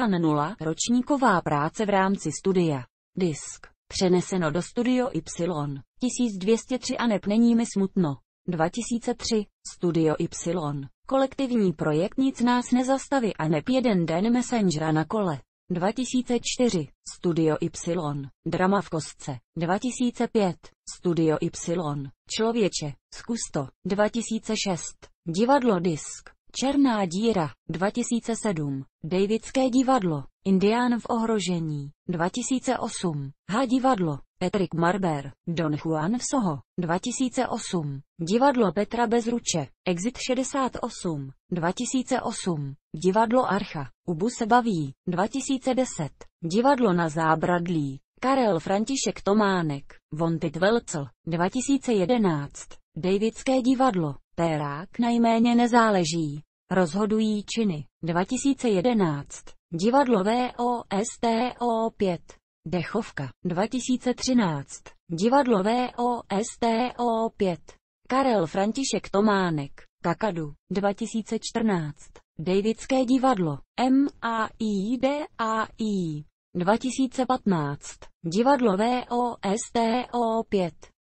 Pan 0, ročníková práce v rámci studia. Disk. Přeneseno do Studio Y. 1203 a nep není mi smutno. 2003. Studio Y. Kolektivní projekt Nic nás nezastaví a nep jeden den Messengera na kole. 2004. Studio Y. Drama v kostce. 2005. Studio Y. Člověče. Zkus to. 2006. Divadlo Disk. Černá díra, 2007, Davidské divadlo, Indián v ohrožení, 2008, H divadlo, Patrick Marber, Don Juan v Soho, 2008, Divadlo Petra Bezruče, Exit 68, 2008, Divadlo Archa, Ubu se baví, 2010, Divadlo na zábradlí, Karel František Tománek, Vontit Velcl, 2011, Davidské divadlo, terák najméně nezáleží. Rozhodují činy. 2011. Divadlo VOSTO 5. Dechovka. 2013. Divadlo VOSTO 5. Karel František Tománek. Kakadu. 2014. Davidské divadlo. MAIDAI. 2015. Divadlo VOSTO 5.